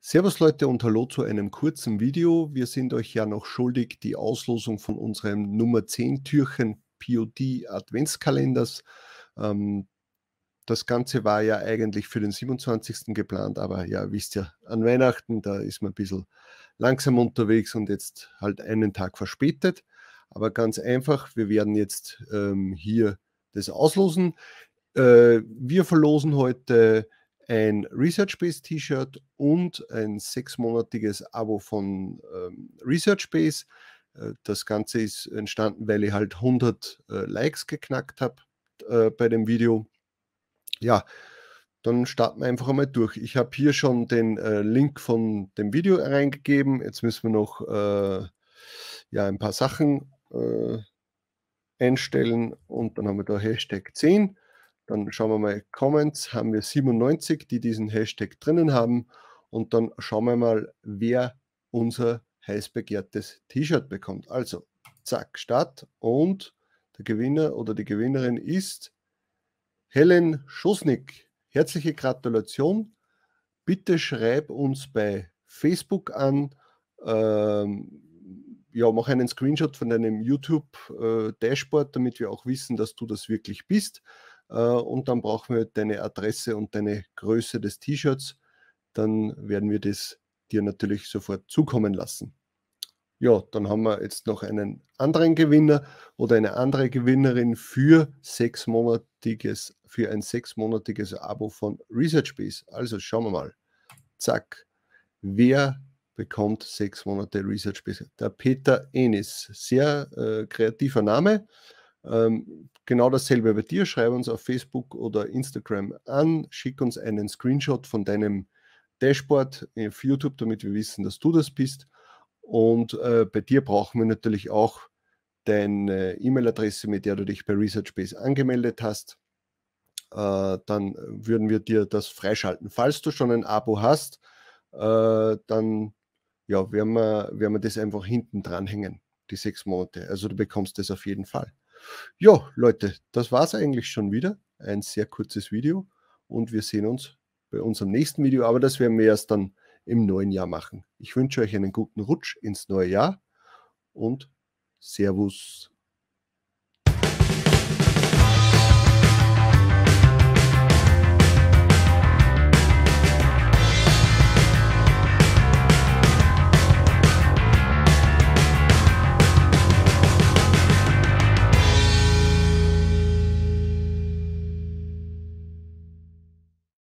Servus Leute und hallo zu einem kurzen Video. Wir sind euch ja noch schuldig die Auslosung von unserem Nummer 10 Türchen POD Adventskalenders. Ähm, das Ganze war ja eigentlich für den 27. geplant, aber ja, wisst ihr, an Weihnachten, da ist man ein bisschen langsam unterwegs und jetzt halt einen Tag verspätet. Aber ganz einfach, wir werden jetzt ähm, hier das auslosen. Äh, wir verlosen heute ein Research-Based T-Shirt und ein sechsmonatiges Abo von ähm, Research-Base. Äh, das Ganze ist entstanden, weil ich halt 100 äh, Likes geknackt habe äh, bei dem Video. Ja, dann starten wir einfach einmal durch. Ich habe hier schon den äh, Link von dem Video reingegeben. Jetzt müssen wir noch äh, ja, ein paar Sachen äh, einstellen und dann haben wir da Hashtag 10 dann schauen wir mal, Comments haben wir 97, die diesen Hashtag drinnen haben. Und dann schauen wir mal, wer unser heiß begehrtes T-Shirt bekommt. Also, zack, Start. Und der Gewinner oder die Gewinnerin ist Helen Schosnick. Herzliche Gratulation. Bitte schreib uns bei Facebook an. Ähm, ja, mach einen Screenshot von deinem YouTube-Dashboard, äh, damit wir auch wissen, dass du das wirklich bist. Äh, und dann brauchen wir deine Adresse und deine Größe des T-Shirts. Dann werden wir das dir natürlich sofort zukommen lassen. Ja, dann haben wir jetzt noch einen anderen Gewinner oder eine andere Gewinnerin für, sechsmonatiges, für ein sechsmonatiges Abo von ResearchBase. Also schauen wir mal. Zack. Wer bekommt sechs Monate ResearchBase? Der Peter Enis. Sehr äh, kreativer Name. Ähm, Genau dasselbe bei dir. Schreib uns auf Facebook oder Instagram an. Schick uns einen Screenshot von deinem Dashboard auf äh, YouTube, damit wir wissen, dass du das bist. Und äh, bei dir brauchen wir natürlich auch deine äh, E-Mail-Adresse, mit der du dich bei ResearchBase angemeldet hast. Äh, dann würden wir dir das freischalten. Falls du schon ein Abo hast, äh, dann ja, werden, wir, werden wir das einfach hinten dranhängen, die sechs Monate. Also du bekommst das auf jeden Fall. Ja, Leute, das war es eigentlich schon wieder. Ein sehr kurzes Video und wir sehen uns bei unserem nächsten Video, aber das werden wir erst dann im neuen Jahr machen. Ich wünsche euch einen guten Rutsch ins neue Jahr und Servus.